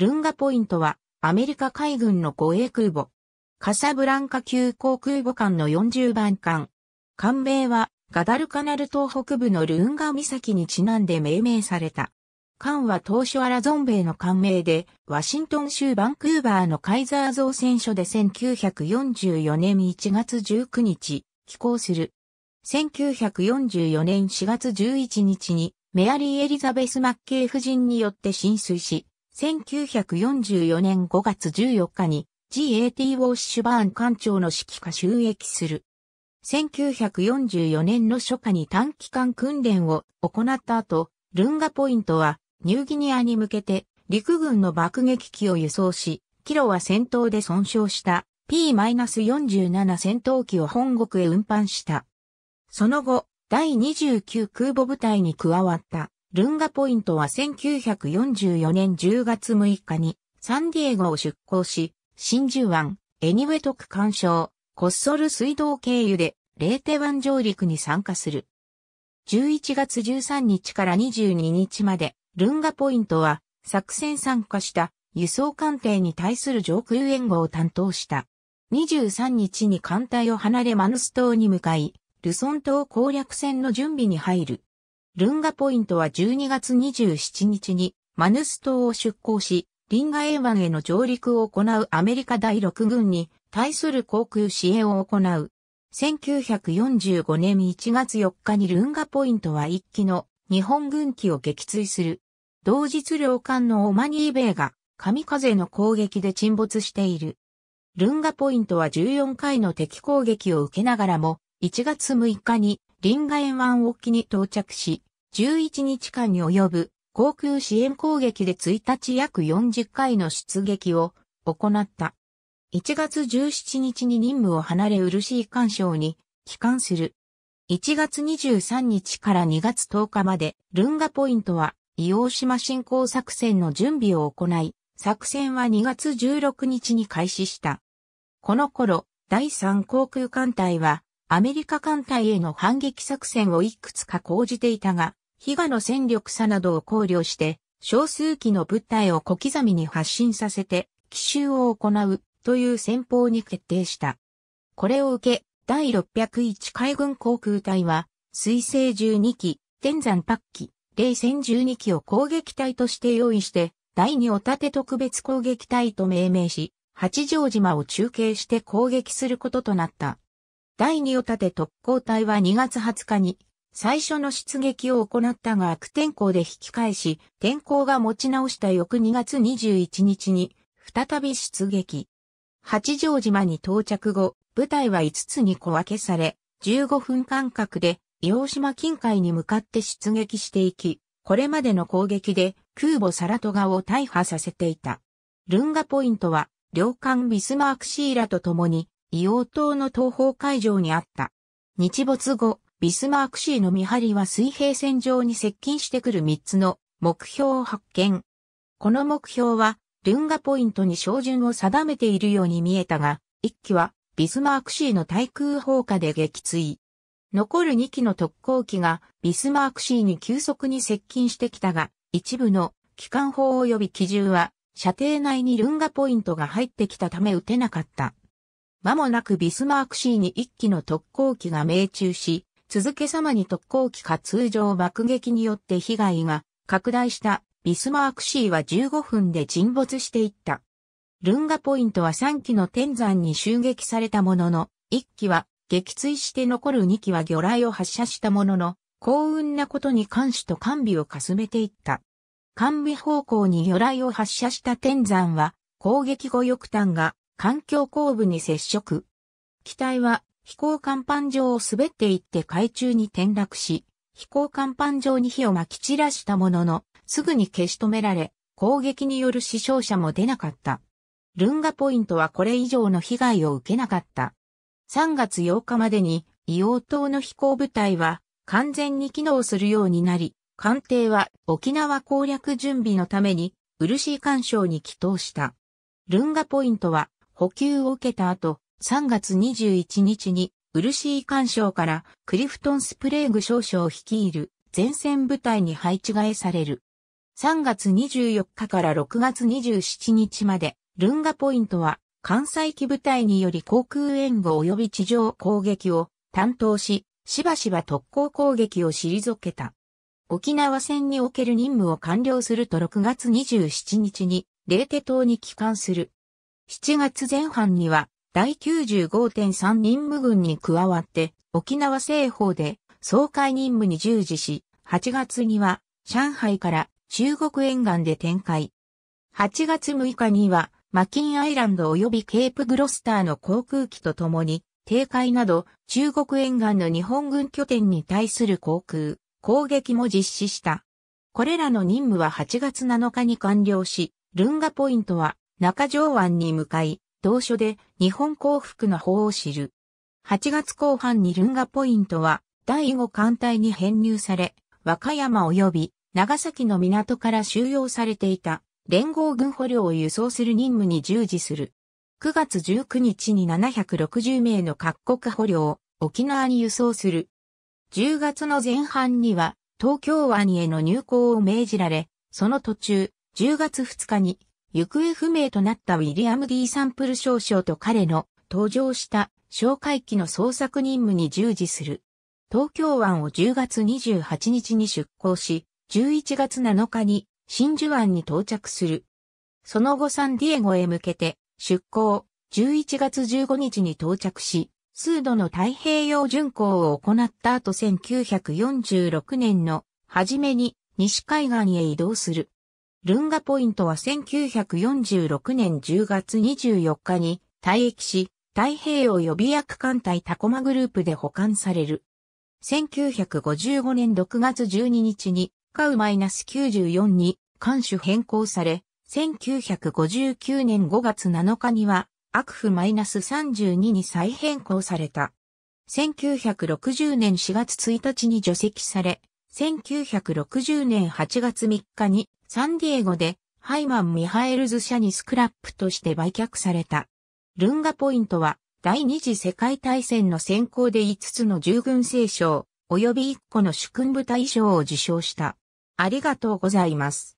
ルンガポイントは、アメリカ海軍の護衛空母。カサブランカ級航空母艦の40番艦。艦名は、ガダルカナル島北部のルンガ岬にちなんで命名された。艦は当初アラゾンベイの艦名で、ワシントン州バンクーバーのカイザー造船所で1944年1月19日、寄港する。1944年4月11日に、メアリー・エリザベス・マッケイ夫人によって浸水し、1944年5月14日に GAT ウォッシュバーン艦長の指揮下収益する。1944年の初夏に短期間訓練を行った後、ルンガポイントはニューギニアに向けて陸軍の爆撃機を輸送し、キロは戦闘で損傷した P-47 戦闘機を本国へ運搬した。その後、第29空母部隊に加わった。ルンガポイントは1944年10月6日にサンディエゴを出港し、真珠湾、エニウェト区干渉、コッソル水道経由でレーテ湾上陸に参加する。11月13日から22日まで、ルンガポイントは作戦参加した輸送艦艇に対する上空援護を担当した。23日に艦隊を離れマヌス島に向かい、ルソン島攻略戦の準備に入る。ルンガポイントは12月27日にマヌス島を出港し、リンガエ湾への上陸を行うアメリカ第6軍に対する航空支援を行う。1945年1月4日にルンガポイントは1機の日本軍機を撃墜する。同日領艦のオマニーベイが神風の攻撃で沈没している。ルンガポイントは14回の敵攻撃を受けながらも、1月6日にリンガエ湾沖に到着し、11日間に及ぶ航空支援攻撃で1日約40回の出撃を行った。1月17日に任務を離れ漆干渉に帰還する。1月23日から2月10日までルンガポイントは伊黄島侵攻作戦の準備を行い、作戦は2月16日に開始した。この頃、第3航空艦隊はアメリカ艦隊への反撃作戦をいくつか講じていたが、比嘉の戦力差などを考慮して、少数機の物体を小刻みに発進させて、奇襲を行うという戦法に決定した。これを受け、第601海軍航空隊は、水星12機、天山八機、霊戦12機を攻撃隊として用意して、第二お盾て特別攻撃隊と命名し、八丈島を中継して攻撃することとなった。第二お立て特攻隊は2月20日に最初の出撃を行ったが悪天候で引き返し、天候が持ち直した翌2月21日に、再び出撃。八丈島に到着後、部隊は5つに小分けされ、15分間隔で、洋島近海に向かって出撃していき、これまでの攻撃で空母サラトガを大破させていた。ルンガポイントは、領艦ビスマークシーラと共に、硫黄島の東方海上にあった。日没後、ビスマークーの見張りは水平線上に接近してくる3つの目標を発見。この目標は、ルンガポイントに照準を定めているように見えたが、1機はビスマークーの対空砲火で撃墜。残る2機の特攻機がビスマークーに急速に接近してきたが、一部の機関砲及び機銃は射程内にルンガポイントが入ってきたため撃てなかった。間もなくビスマーク C に一機の特攻機が命中し、続けさまに特攻機か通常爆撃によって被害が拡大したビスマークシーは15分で沈没していった。ルンガポイントは3機の天山に襲撃されたものの、1機は撃墜して残る2機は魚雷を発射したものの、幸運なことに監視と完備をかすめていった。完備方向に魚雷を発射した天山は、攻撃後翼端が環境後部に接触。機体は飛行甲板上を滑っていって海中に転落し、飛行甲板上に火をまき散らしたものの、すぐに消し止められ、攻撃による死傷者も出なかった。ルンガポイントはこれ以上の被害を受けなかった。3月8日までに硫黄島の飛行部隊は完全に機能するようになり、艦艇は沖縄攻略準備のために漆干渉に帰投した。ルンガポイントは補給を受けた後、3月21日に、シー干将からクリフトン・スプレーグ少将を率いる前線部隊に配置替えされる。3月24日から6月27日まで、ルンガポイントは関西機部隊により航空援護及び地上攻撃を担当し、しばしば特攻攻撃を退けた。沖縄戦における任務を完了すると6月27日に、レーテ島に帰還する。7月前半には、第95.3任務軍に加わって沖縄西方で総会任務に従事し、8月には上海から中国沿岸で展開。8月6日にはマキンアイランド及びケープグロスターの航空機と共に、警戒など中国沿岸の日本軍拠点に対する航空、攻撃も実施した。これらの任務は8月7日に完了し、ルンガポイントは中条湾に向かい、同書で日本幸福の法を知る。8月後半にルンガポイントは第5艦隊に編入され、和歌山及び長崎の港から収容されていた連合軍捕虜を輸送する任務に従事する。9月19日に760名の各国捕虜を沖縄に輸送する。10月の前半には東京湾への入港を命じられ、その途中、10月2日に行方不明となったウィリアム・ D・ サンプル少将と彼の登場した哨戒機の捜索任務に従事する。東京湾を10月28日に出港し、11月7日に真珠湾に到着する。その後サンディエゴへ向けて出港、11月15日に到着し、数度の太平洋巡航を行った後1946年の初めに西海岸へ移動する。ルンガポイントは1946年10月24日に退役し、太平洋予備役艦隊タコマグループで保管される。1955年6月12日に、カウマイナス -94 に艦種変更され、1959年5月7日には、アクフマイナス -32 に再変更された。1960年4月1日に除籍され、1960年8月3日にサンディエゴでハイマン・ミハエルズ社にスクラップとして売却された。ルンガポイントは第二次世界大戦の先行で5つの従軍聖賞及び1個の主君部隊賞を受賞した。ありがとうございます。